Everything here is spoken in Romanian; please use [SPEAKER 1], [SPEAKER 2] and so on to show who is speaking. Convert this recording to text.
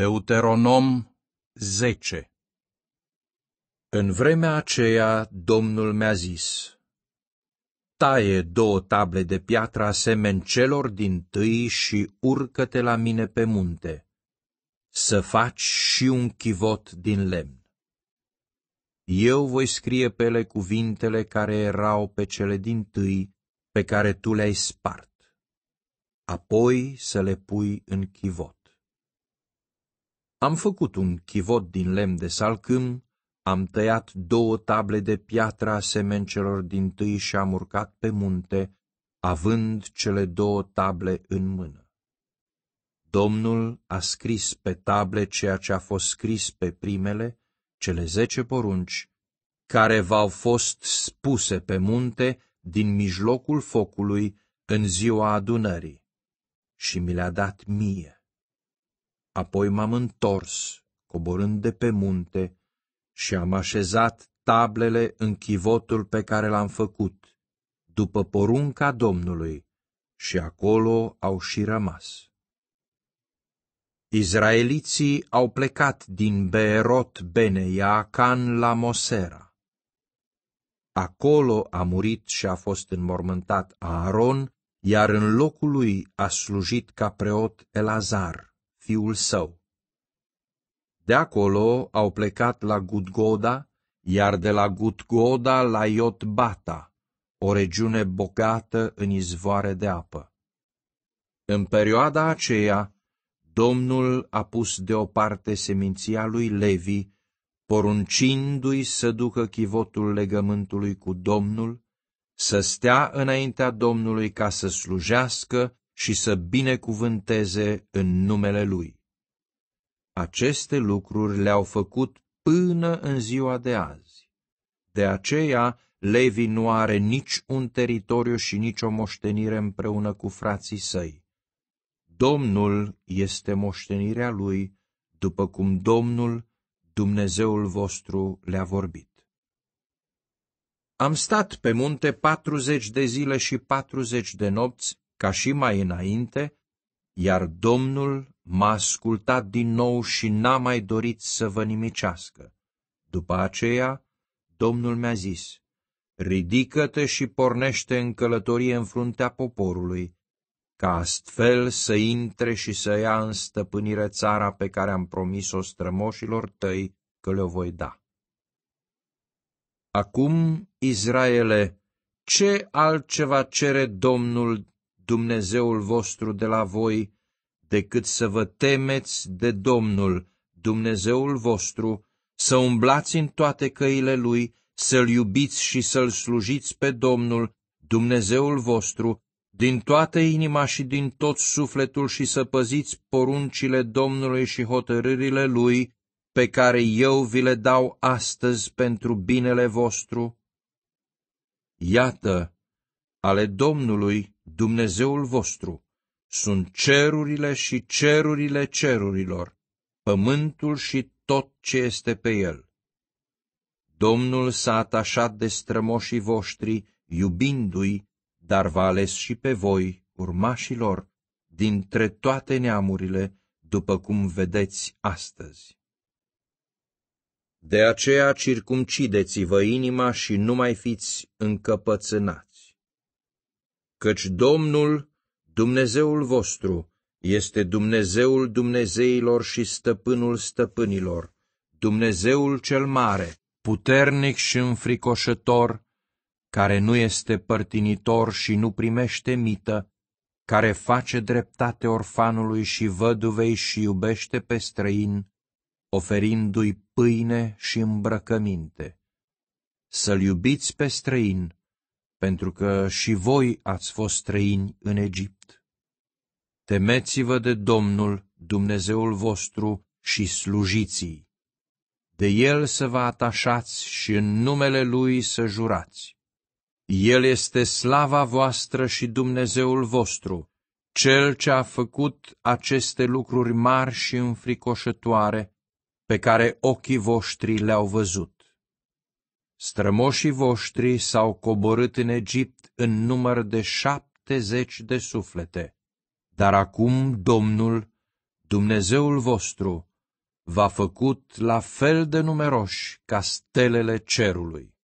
[SPEAKER 1] Deuteronom 10 În vremea aceea Domnul mi-a zis, Taie două table de piatră asemeni celor din tâi și urcă-te la mine pe munte, să faci și un chivot din lemn. Eu voi scrie pe ele cuvintele care erau pe cele din tâi, pe care tu le-ai spart, apoi să le pui în chivot. Am făcut un chivot din lemn de salcâm, am tăiat două table de piatră a semencelor din tâi și am urcat pe munte, având cele două table în mână. Domnul a scris pe table ceea ce a fost scris pe primele, cele zece porunci, care v-au fost spuse pe munte din mijlocul focului în ziua adunării, și mi le-a dat mie. Apoi m-am întors, coborând de pe munte, și am așezat tablele în chivotul pe care l-am făcut, după porunca Domnului, și acolo au și rămas. Izraeliții au plecat din Beerot Beneia Can la Mosera. Acolo a murit și a fost înmormântat Aaron, iar în locul lui a slujit ca preot Elazar fiul său. De acolo au plecat la Gudgoda, iar de la Gudgoda la Iotbata, o regiune bogată în izvoare de apă. În perioada aceea, Domnul a pus deoparte seminția lui Levi, poruncindu-i să ducă chivotul legământului cu Domnul, să stea înaintea Domnului ca să slujească și să binecuvânteze în numele Lui. Aceste lucruri le-au făcut până în ziua de azi. De aceea, Levi nu are nici un teritoriu și nici o moștenire împreună cu frații săi. Domnul este moștenirea lui, după cum Domnul, Dumnezeul vostru, le-a vorbit. Am stat pe munte patruzeci de zile și patruzeci de nopți ca și mai înainte, iar Domnul m-a ascultat din nou și n-a mai dorit să vă nimicească. După aceea, Domnul mi-a zis, ridică-te și pornește în călătorie în fruntea poporului, ca astfel să intre și să ia în stăpânire țara pe care am promis-o strămoșilor tăi că le-o voi da. Acum, Israele, ce altceva cere Domnul Dumnezeul vostru de la voi, decât să vă temeți de Domnul, Dumnezeul vostru, să umblați în toate căile Lui, să-L iubiți și să-L slujiți pe Domnul, Dumnezeul vostru, din toată inima și din tot sufletul și să păziți poruncile Domnului și hotărârile Lui, pe care eu vi le dau astăzi pentru binele vostru. Iată, ale Domnului Dumnezeul vostru, sunt cerurile și cerurile cerurilor, pământul și tot ce este pe el. Domnul s-a atașat de strămoșii voștri, iubindu-i, dar v-a ales și pe voi, urmașilor, dintre toate neamurile, după cum vedeți astăzi. De aceea circumcideți-vă inima și nu mai fiți încăpățânați căci Domnul, Dumnezeul vostru, este Dumnezeul Dumnezeilor și Stăpânul Stăpânilor, Dumnezeul cel mare, puternic și înfricoșător, care nu este părtinitor și nu primește mită, care face dreptate orfanului și văduvei și iubește pe străin, oferindu-i pâine și îmbrăcăminte. Să-l iubiți pe străin, pentru că și voi ați fost străini în Egipt. Temeți-vă de Domnul, Dumnezeul vostru, și slujiți De El să vă atașați și în numele Lui să jurați. El este slava voastră și Dumnezeul vostru, Cel ce a făcut aceste lucruri mari și înfricoșătoare, pe care ochii voștri le-au văzut. Strămoșii voștri s-au coborât în Egipt în număr de șaptezeci de suflete, dar acum Domnul, Dumnezeul vostru, v-a făcut la fel de numeroși ca stelele cerului.